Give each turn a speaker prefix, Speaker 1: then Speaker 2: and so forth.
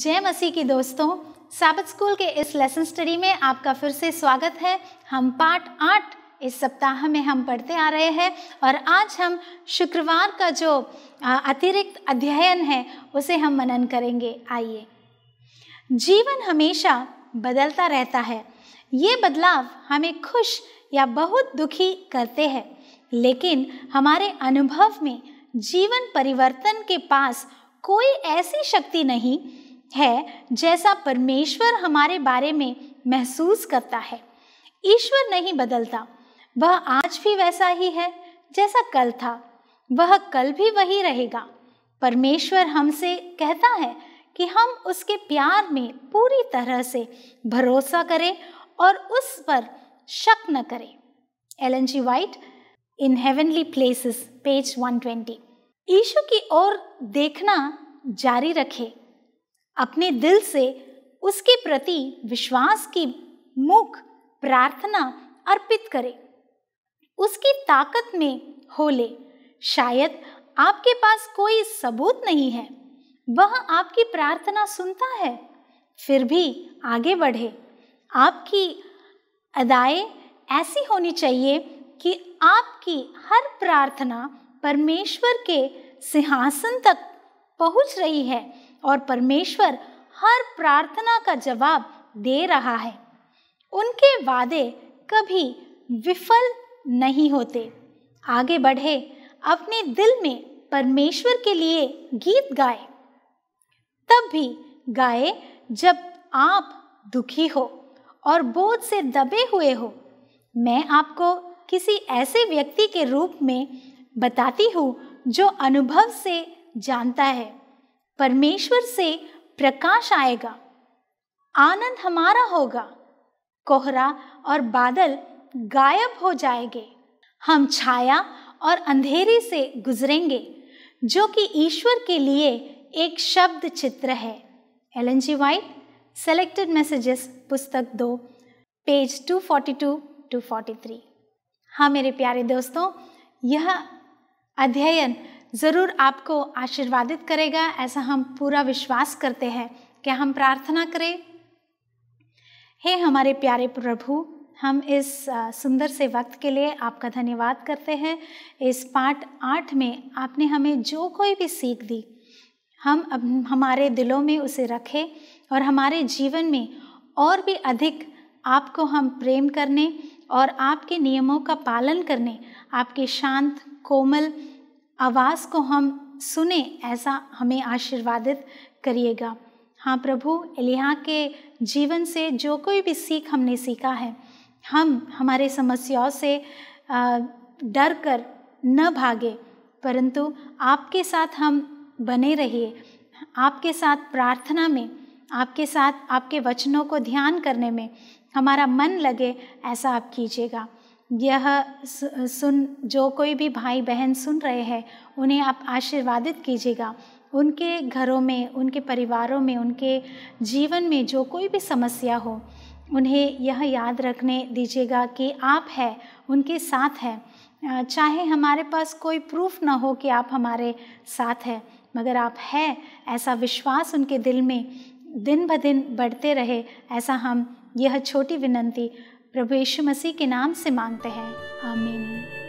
Speaker 1: जय मसीह की दोस्तों साबित स्कूल के इस लेसन स्टडी में आपका फिर से स्वागत है हम पार्ट आठ इस सप्ताह में हम पढ़ते आ रहे हैं और आज हम शुक्रवार का जो अतिरिक्त अध्ययन है उसे हम मनन करेंगे आइए जीवन हमेशा बदलता रहता है ये बदलाव हमें खुश या बहुत दुखी करते हैं लेकिन हमारे अनुभव में जीवन परिवर्तन के पास कोई ऐसी शक्ति नहीं है जैसा परमेश्वर हमारे बारे में महसूस करता है ईश्वर नहीं बदलता वह आज भी वैसा ही है जैसा कल था वह कल भी वही रहेगा परमेश्वर हमसे कहता है कि हम उसके प्यार में पूरी तरह से भरोसा करें और उस पर शक न करें Ellen G White in heavenly places page 120 Ishu की ओर देखना जारी रखें अपने दिल से उसके प्रति विश्वास की मुख प्रार्थना अर्पित करें उसकी ताकत में हो ले शायद आपके पास कोई सबूत नहीं है वह आपकी प्रार्थना सुनता है फिर भी आगे बढ़े आपकी अदाए ऐसी होनी चाहिए कि आपकी हर प्रार्थना परमेश्वर के सिंहासन तक पहुंच रही है और परमेश्वर हर प्रार्थना का जवाब दे रहा है उनके वादे कभी विफल नहीं होते आगे बढ़े अपने दिल में परमेश्वर के लिए गीत गाए तब भी गाए जब आप दुखी हो और बोझ से दबे हुए हो मैं आपको किसी ऐसे व्यक्ति के रूप में बताती हूँ जो अनुभव से जानता है परमेश्वर से प्रकाश आएगा आनंद हमारा होगा कोहरा और बादल गायब हो जाएंगे हम छाया और अंधेरे से गुजरेंगे जो कि ईश्वर के लिए एक शब्द चित्र है Ellen G White selected messages पुस्तक दो पेज 242 टू 43 हाँ मेरे प्यारे दोस्तों यह अध्ययन ज़रूर आपको आशीर्वादित करेगा ऐसा हम पूरा विश्वास करते हैं क्या हम प्रार्थना करें हे हमारे प्यारे प्रभु हम इस सुंदर से वक्त के लिए आपका धन्यवाद करते हैं इस पाठ आठ में आपने हमें जो कोई भी सीख दी हम अब हमारे दिलों में उसे रखें और हमारे जीवन में और भी अधिक आपको हम प्रेम करने और आपके नियमों का पालन करने आपके शांत कोमल आवाज़ को हम सुने ऐसा हमें आशीर्वादित करिएगा हाँ प्रभु एलिहा के जीवन से जो कोई भी सीख हमने सीखा है हम हमारे समस्याओं से डर कर न भागे परंतु आपके साथ हम बने रहिए आपके साथ प्रार्थना में आपके साथ आपके वचनों को ध्यान करने में हमारा मन लगे ऐसा आप कीजिएगा यह सुन जो कोई भी भाई बहन सुन रहे हैं उन्हें आप आशीर्वादित कीजिएगा उनके घरों में उनके परिवारों में उनके जीवन में जो कोई भी समस्या हो उन्हें यह याद रखने दीजिएगा कि आप है उनके साथ हैं चाहे हमारे पास कोई प्रूफ ना हो कि आप हमारे साथ हैं मगर आप हैं ऐसा विश्वास उनके दिल में दिन ब दिन बढ़ते रहे ऐसा हम यह छोटी विनंती प्रभु यीशु मसीह के नाम से मांगते हैं आमीन